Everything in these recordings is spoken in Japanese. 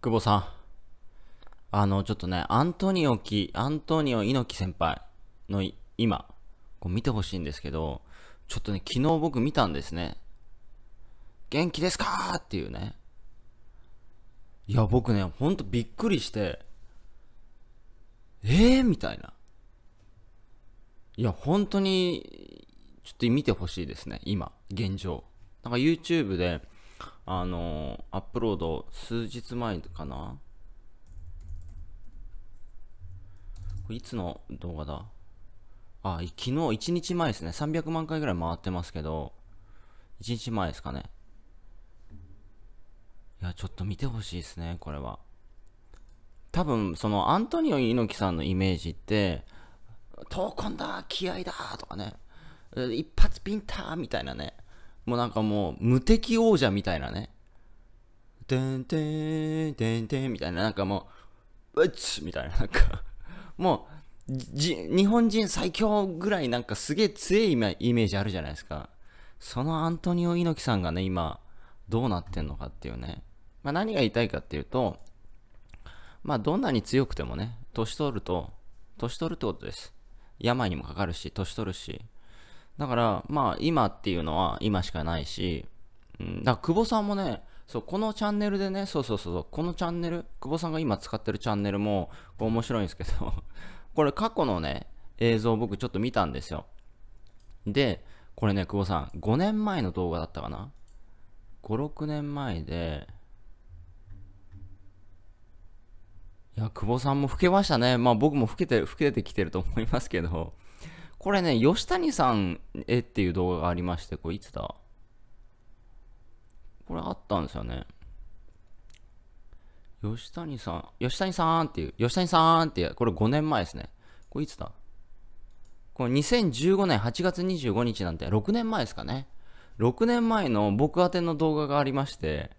久保さん。あの、ちょっとね、アントニオキ、アントニオ猪木先輩の今、こう見てほしいんですけど、ちょっとね、昨日僕見たんですね。元気ですかっていうね。いや、僕ね、ほんとびっくりして、ええー、みたいな。いや、本当に、ちょっと見てほしいですね、今、現状。なんか YouTube で、あのアップロード数日前かないつの動画だあ、昨日1日前ですね。300万回ぐらい回ってますけど、1日前ですかね。いや、ちょっと見てほしいですね、これは。多分、そのアントニオ猪木さんのイメージって、闘魂だ気合だとかね、一発ピンターみたいなね、もうなんかもう無敵王者みたいなね。てんてんてんてんみたいな、なんかもう、うっつみたいな、なんかもう、日本人最強ぐらいなんかすげえ強いイメージあるじゃないですか。そのアントニオ猪木さんがね、今、どうなってんのかっていうね。まあ何が言いたいかっていうと、まあどんなに強くてもね、年取ると、年取るってことです。病にもかかるし、年取るし、だから、まあ、今っていうのは今しかないし、うん、だから久保さんもね、そう、このチャンネルでね、そうそうそう、このチャンネル、久保さんが今使ってるチャンネルも、こう面白いんですけど これ過去のね、映像僕ちょっと見たんですよ。で、これね、久保さん、5年前の動画だったかな ?5、6年前で、いや、久保さんも老けましたね。まあ僕も老けて、老けてきてると思いますけどこれね、吉谷さんへっていう動画がありまして、これいつだこれあったんですよね。吉谷さん、吉谷さんっていう、吉谷さんっていう、これ5年前ですね。これいつだこの2015年8月25日なんて6年前ですかね。6年前の僕宛ての動画がありまして、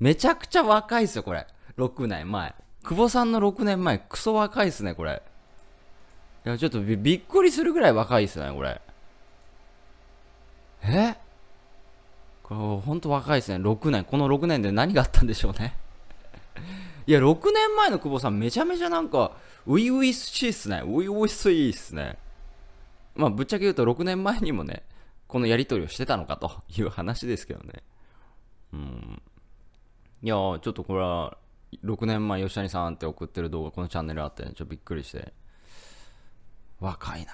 めちゃくちゃ若いですよ、これ。6年前。久保さんの6年前、クソ若いですね、これ。いや、ちょっとびっくりするぐらい若いっすね、これ。えこれ、ほんと若いっすね。6年。この6年で何があったんでしょうね。いや、6年前の久保さん、めちゃめちゃなんか、ういういしいっすね。ういしいっすね。まあ、ぶっちゃけ言うと6年前にもね、このやり取りをしてたのかと いう話ですけどね。うん。いやちょっとこれは、6年前吉谷さんって送ってる動画、このチャンネルあって、ね、ちょっとびっくりして。若い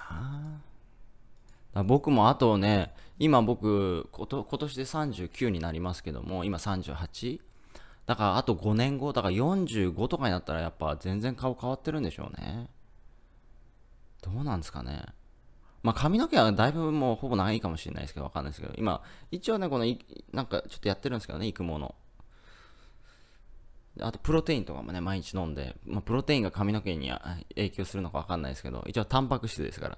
な僕もあとね、今僕、こと今年で39になりますけども、今 38? だからあと5年後、だから45とかになったらやっぱ全然顔変わってるんでしょうね。どうなんですかね。まあ髪の毛はだいぶもうほぼ長いかもしれないですけど、わかんないですけど、今、一応ね、この、なんかちょっとやってるんですけどね、育毛の。あと、プロテインとかもね、毎日飲んで、まあ、プロテインが髪の毛に影響するのかわかんないですけど、一応タンパク質ですか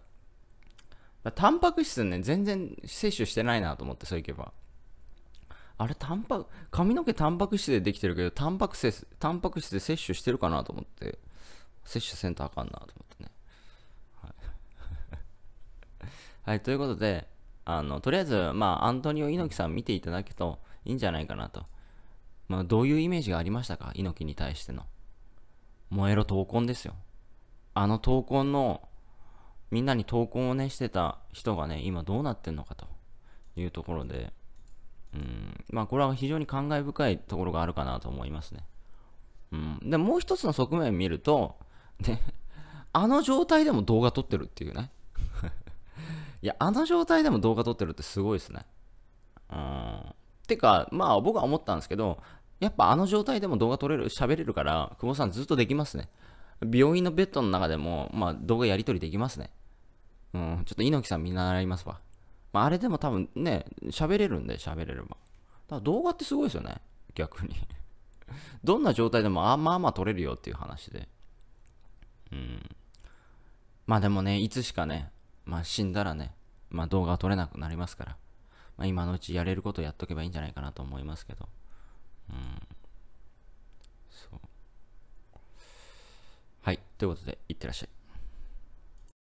ら。タンパク質ね、全然摂取してないなと思って、そういけば。あれ、タンパク、髪の毛タンパク質でできてるけど、タンパク質、タンパク質で摂取してるかなと思って、摂取せんとあかんなと思ってね。はい。はい、ということで、あの、とりあえず、まあ、アントニオ猪木さん見ていただくといいんじゃないかなと。まあ、どういうイメージがありましたか猪木に対しての。燃えろ闘魂ですよ。あの闘魂の、みんなに闘魂をね、してた人がね、今どうなってんのかというところで、うん、まあこれは非常に感慨深いところがあるかなと思いますね。うん。で、もう一つの側面見ると、ね、あの状態でも動画撮ってるっていうね。いや、あの状態でも動画撮ってるってすごいですね。うん。てか、まあ僕は思ったんですけど、やっぱあの状態でも動画撮れる、喋れるから、久保さんずっとできますね。病院のベッドの中でも、まあ動画やり取りできますね。うん、ちょっと猪木さん見習いますわ。まああれでも多分ね、喋れるんで、喋れれば。だから動画ってすごいですよね、逆に どんな状態でも、あ、まあまあ撮れるよっていう話で。うん。まあでもね、いつしかね、まあ死んだらね、まあ動画は撮れなくなりますから、まあ今のうちやれることやっとけばいいんじゃないかなと思いますけど。うんそうはいということでいってらっしゃい